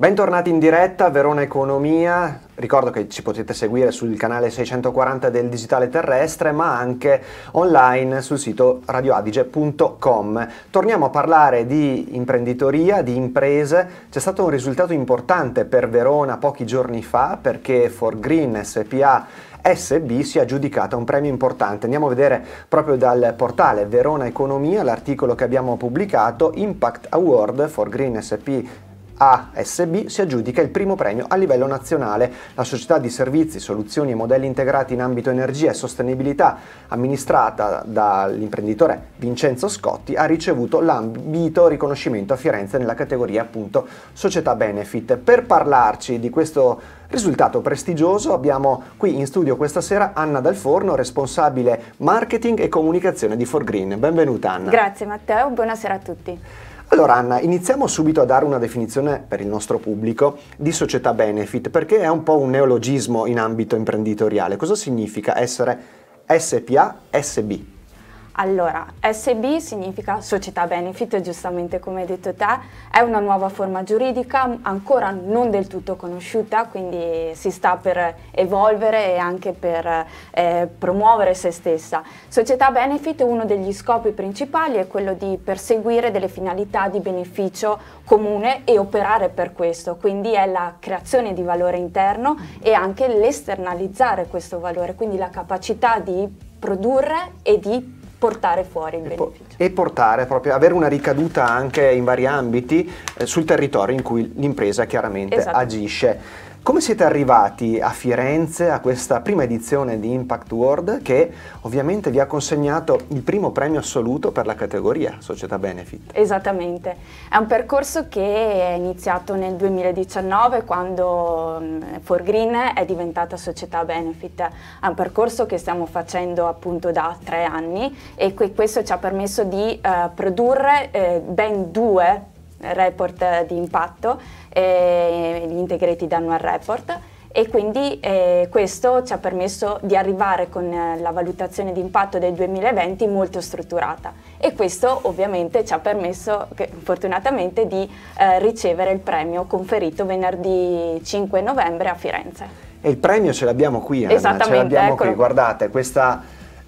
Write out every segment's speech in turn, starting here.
Bentornati in diretta, Verona Economia. Ricordo che ci potete seguire sul canale 640 del Digitale Terrestre, ma anche online sul sito radioadige.com. Torniamo a parlare di imprenditoria, di imprese. C'è stato un risultato importante per Verona pochi giorni fa perché For Green SPA SB si è aggiudicata un premio importante. Andiamo a vedere proprio dal portale Verona Economia l'articolo che abbiamo pubblicato Impact Award for Green SP ASB si aggiudica il primo premio a livello nazionale. La società di servizi, soluzioni e modelli integrati in ambito energia e sostenibilità, amministrata dall'imprenditore Vincenzo Scotti, ha ricevuto l'ambito riconoscimento a Firenze nella categoria appunto società benefit. Per parlarci di questo risultato prestigioso abbiamo qui in studio questa sera Anna Dal Forno, responsabile marketing e comunicazione di Forgreen. Benvenuta Anna. Grazie Matteo, buonasera a tutti. Allora Anna, iniziamo subito a dare una definizione per il nostro pubblico di società benefit, perché è un po' un neologismo in ambito imprenditoriale. Cosa significa essere SPA, SB? Allora, SB significa società benefit, giustamente come hai detto te, è una nuova forma giuridica ancora non del tutto conosciuta, quindi si sta per evolvere e anche per eh, promuovere se stessa. Società benefit, uno degli scopi principali è quello di perseguire delle finalità di beneficio comune e operare per questo, quindi è la creazione di valore interno e anche l'esternalizzare questo valore, quindi la capacità di produrre e di portare fuori il beneficio. E portare proprio, avere una ricaduta anche in vari ambiti eh, sul territorio in cui l'impresa chiaramente esatto. agisce. Come siete arrivati a Firenze a questa prima edizione di Impact World che ovviamente vi ha consegnato il primo premio assoluto per la categoria Società Benefit? Esattamente, è un percorso che è iniziato nel 2019 quando For Green è diventata Società Benefit, è un percorso che stiamo facendo appunto da tre anni e questo ci ha permesso di eh, produrre eh, ben due report di impatto e gli integrati danno al report e quindi eh, questo ci ha permesso di arrivare con eh, la valutazione di impatto del 2020 molto strutturata e questo ovviamente ci ha permesso che, fortunatamente di eh, ricevere il premio conferito venerdì 5 novembre a Firenze. E il premio ce l'abbiamo qui, Anna, Esattamente, ce l'abbiamo qui, guardate, questa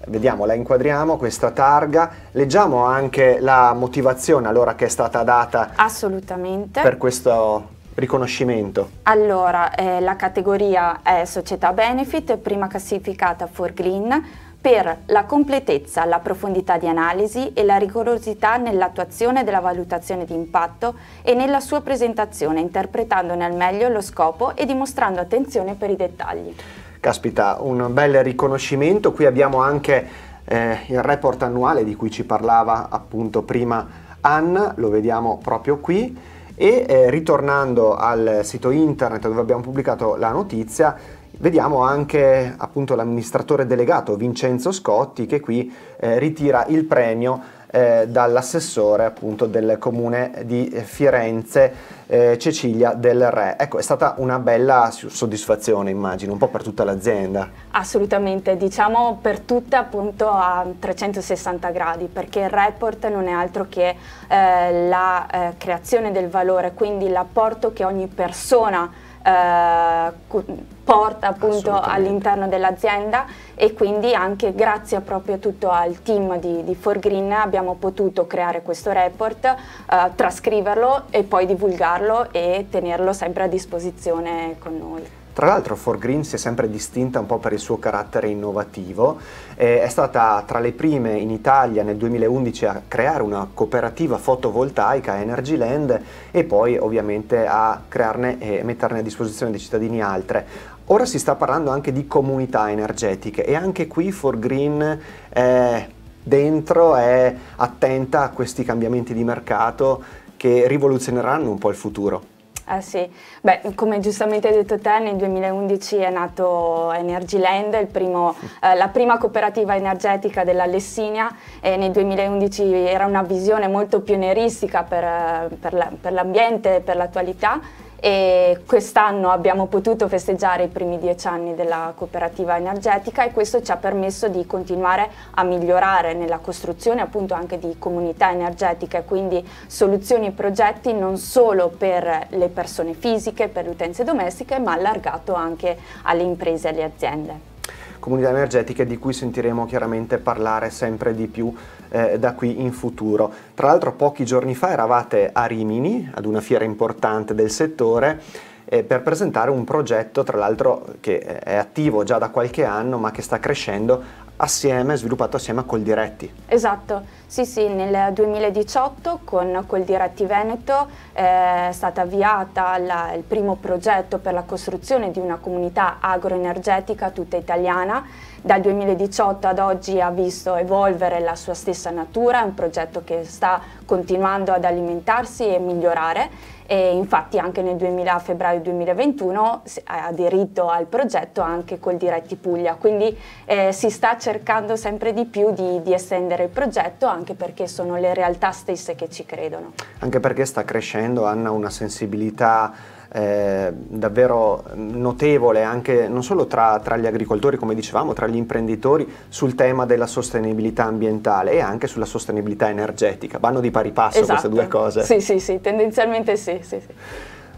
Vediamo, la inquadriamo questa targa, leggiamo anche la motivazione allora che è stata data Assolutamente. per questo riconoscimento? Allora, eh, la categoria è Società Benefit, prima classificata for Green, per la completezza, la profondità di analisi e la rigorosità nell'attuazione della valutazione di impatto e nella sua presentazione, interpretandone al meglio lo scopo e dimostrando attenzione per i dettagli. Caspita, un bel riconoscimento. Qui abbiamo anche eh, il report annuale di cui ci parlava appunto prima Anna, lo vediamo proprio qui. E eh, ritornando al sito internet dove abbiamo pubblicato la notizia, vediamo anche appunto l'amministratore delegato Vincenzo Scotti che qui eh, ritira il premio eh, dall'assessore appunto del comune di Firenze eh, Cecilia del Re. Ecco, è stata una bella soddisfazione immagino, un po' per tutta l'azienda. Assolutamente, diciamo per tutta appunto a 360 gradi, perché il report non è altro che eh, la eh, creazione del valore, quindi l'apporto che ogni persona eh, porta appunto all'interno dell'azienda e quindi anche grazie proprio a tutto al team di, di Forgreen abbiamo potuto creare questo report, eh, trascriverlo e poi divulgarlo e tenerlo sempre a disposizione con noi. Tra l'altro For Green si è sempre distinta un po' per il suo carattere innovativo, eh, è stata tra le prime in Italia nel 2011 a creare una cooperativa fotovoltaica Energyland e poi ovviamente a crearne e metterne a disposizione dei cittadini altre. Ora si sta parlando anche di comunità energetiche e anche qui For Green è dentro, è attenta a questi cambiamenti di mercato che rivoluzioneranno un po' il futuro. Eh sì, beh, come giustamente hai detto te, nel 2011 è nato Energyland, primo, eh, la prima cooperativa energetica della Lessinia e nel 2011 era una visione molto pionieristica per, eh, per l'ambiente e per l'attualità e quest'anno abbiamo potuto festeggiare i primi dieci anni della cooperativa energetica e questo ci ha permesso di continuare a migliorare nella costruzione appunto anche di comunità energetiche, quindi soluzioni e progetti non solo per le persone fisiche, per le utenze domestiche, ma allargato anche alle imprese e alle aziende comunità energetiche di cui sentiremo chiaramente parlare sempre di più eh, da qui in futuro. Tra l'altro pochi giorni fa eravate a Rimini, ad una fiera importante del settore, eh, per presentare un progetto, tra l'altro che è attivo già da qualche anno, ma che sta crescendo assieme, sviluppato assieme a Coldiretti. Esatto, sì sì, nel 2018 con Coldiretti Veneto eh, è stato avviato il primo progetto per la costruzione di una comunità agroenergetica tutta italiana. Dal 2018 ad oggi ha visto evolvere la sua stessa natura, è un progetto che sta continuando ad alimentarsi e migliorare e infatti anche nel 2000, febbraio 2021 ha aderito al progetto anche col Diretti Puglia, quindi eh, si sta cercando sempre di più di, di, estendere il progetto anche perché sono le realtà stesse che ci credono. Anche perché sta crescendo, hanno una sensibilità eh, davvero notevole anche non solo tra, tra, gli agricoltori, come dicevamo, tra gli imprenditori sul tema della sostenibilità ambientale e anche sulla sostenibilità energetica. Vanno di pari passo esatto. queste due cose. Sì, sì, sì, tendenzialmente sì. sì, sì.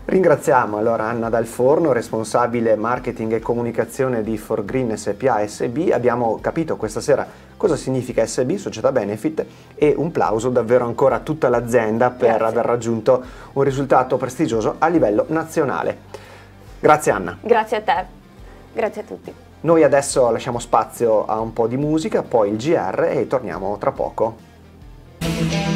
Ringraziamo allora Anna Dal Forno, responsabile marketing e comunicazione di Forgreen SPA SB. Abbiamo capito questa sera cosa significa SB, società benefit, e un plauso davvero ancora a tutta l'azienda per Grazie. aver raggiunto un risultato prestigioso a livello nazionale. Grazie Anna. Grazie a te. Grazie a tutti. Noi adesso lasciamo spazio a un po' di musica, poi il GR e torniamo tra poco.